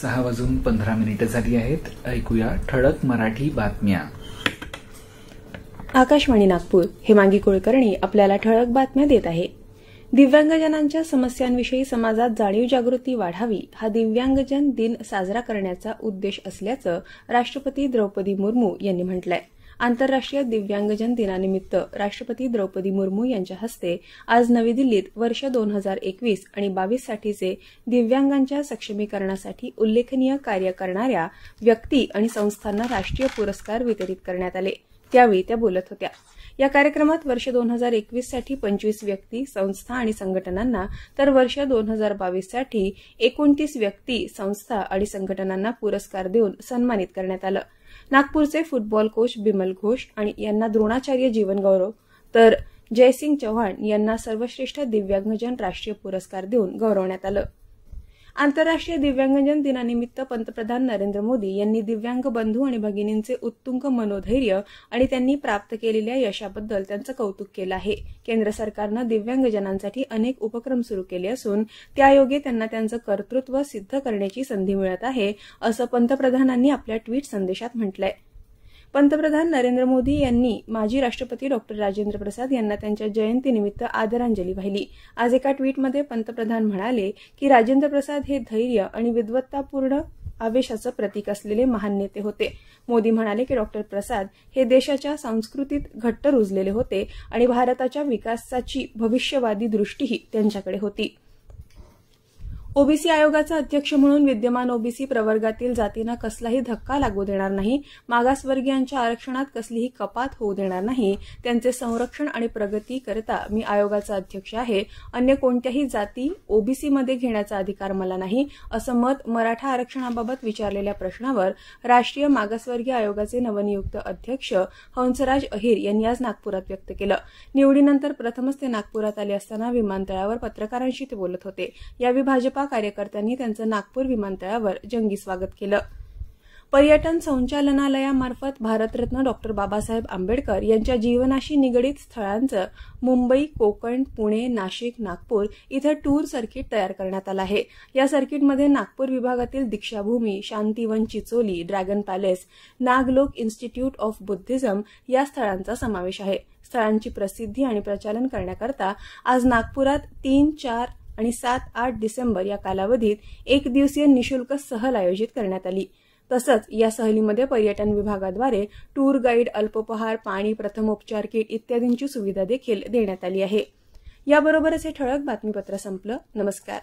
सहा वाजून पंधरा मिनिटं झाली आहेत ऐकूया ठळक मराठी बातम्या आकाशवाणी नागपूर हेमांगी कुळकर्णी आपल्याला ठळक बातम्या देत आहे दिव्यांगजनांच्या समस्यांविषयी समाजात जाणीव जागृती वाढावी हा दिव्यांगजन दिन साजरा करण्याचा उद्देश असल्याचं राष्ट्रपती द्रौपदी मुर्मू यांनी म्हटलं आहे आंतरराष्ट्रीय दिव्यांगजन दिनानिमित्त राष्ट्रपती द्रौपदी मुर्मू यांच्या हस्ते आज नवी दिल्लीत वर्ष दोन हजार एकवीस आणि बावीससाठीचे दिव्यांगांच्या सक्षमीकरणासाठी उल्लेखनीय कार्य करणाऱ्या व्यक्ती आणि संस्थांना राष्ट्रीय पुरस्कार वितरित करण्यात आले त्यावेळी त्या बोलत होत्या या कार्यक्रमात वर्ष दोन हजार एकवीस साठी पंचवीस व्यक्ती संस्था आणि संघटनांना तर वर्ष दोन हजार बावीस साठी एकोणतीस व्यक्ती संस्था आणि संघटनांना पुरस्कार देऊन सन्मानित करण्यात आलं नागपूरचे फुटबॉल कोच बिमल घोष आणि यांना द्रोणाचार्य जीवनगौरव तर जयसिंग चव्हाण यांना सर्वश्रेष्ठ दिव्यांगजन राष्ट्रीय पुरस्कार देऊन गौरवण्यात आलं आंतरराष्ट्रीय दिव्यांगजन दिनानिमित्त पंतप्रधान नरेंद्र मोदी यांनी दिव्यांग बंधू आणि भगिनींचे उत्तुंग मनोधैर्य आणि त्यांनी प्राप्त केलेल्या यशाबद्दल त्यांचं कौतुक केलं आहे केंद्र सरकारनं दिव्यांगजनांसाठी अनेक उपक्रम सुरू केले असून त्यायोगे त्यांना त्यांचं कर्तृत्व सिद्ध करण्याची संधी मिळत आहे असं पंतप्रधानांनी आपल्या ट्विट संदेशात म्हटलं आहे पंतप्रधान नरेंद्र मोदी यांनी माजी राष्ट्रपती डॉक्टर राजेंद्र प्रसाद यांना त्यांच्या जयंतीनिमित्त आदरांजली वाहिली आज एका ट्विटमध्ये पंतप्रधान म्हणाले की राजेंद्र प्रसाद हे धैर्य आणि विद्वत्तापूर्ण आवेशाचं प्रतीक असलेले महान नेते होते मोदी म्हणाले की डॉक्टर प्रसाद हे देशाच्या सांस्कृतिक घट्ट रुजलेले होते आणि भारताच्या विकासाची भविष्यवादी दृष्टीही त्यांच्याकडे होती ओबीसी आयोगाचा अध्यक्ष म्हणून विद्यमान ओबीसी प्रवर्गातील जातींना कसलाही धक्का लागू देणार नाही मागासवर्गीयांच्या आरक्षणात कसलीही कपात होऊ देणार नाही त्यांचे संरक्षण आणि प्रगती करता मी आयोगाचा अध्यक्ष आहे अन्य कोणत्याही जाती ओबीसीमध्ये घेण्याचा अधिकार मला नाही असं मत मराठा आरक्षणाबाबत विचारलेल्या प्रश्नावर राष्ट्रीय मागासवर्गीय आयोगाचे नवनियुक्त अध्यक्ष हंसराज अहिर यांनी आज नागपुरात व्यक्त केलं निवडीनंतर प्रथमच ते नागपुरात आले असताना विमानतळावर पत्रकारांशी ते बोलत होते यावेळी भाजपा कार्यकर्त्यांनी त्यांचं नागपूर विमानतळावर जंगी स्वागत केलं पर्यटन संचालनालयामार्फत भारतरत्न डॉक्टर बाबासाहेब आंबेडकर यांच्या जीवनाशी निगडीत स्थळांचं मुंबई कोकण पुणे नाशिक नागपूर इथं टूर सर्किट तयार करण्यात आलं आहे या सर्किटमध्ये नागपूर विभागातील Deekshabhoomi Shantivan Chicholi dragon palace Naglok institute of Buddhism या स्थळांचा समावेश आहे स्थळांची प्रसिद्धी आणि प्रचालन करण्याकरता आज नागपुरात तीन चार आणि सात आठ डिसेंबर या कालावधीत एक दिवसीय निशुल्क सहल आयोजित करण्यात आली तसंच या सहलीमध्ये पर्यटन विभागाद्वारे टूर गाईड अल्पोपहार पाणी प्रथमोपचार किट इत्यादींची सुविधा देखील देण्यात आली आहे याबरोबरच हे ठळक बातमीपत्र संपलं नमस्कार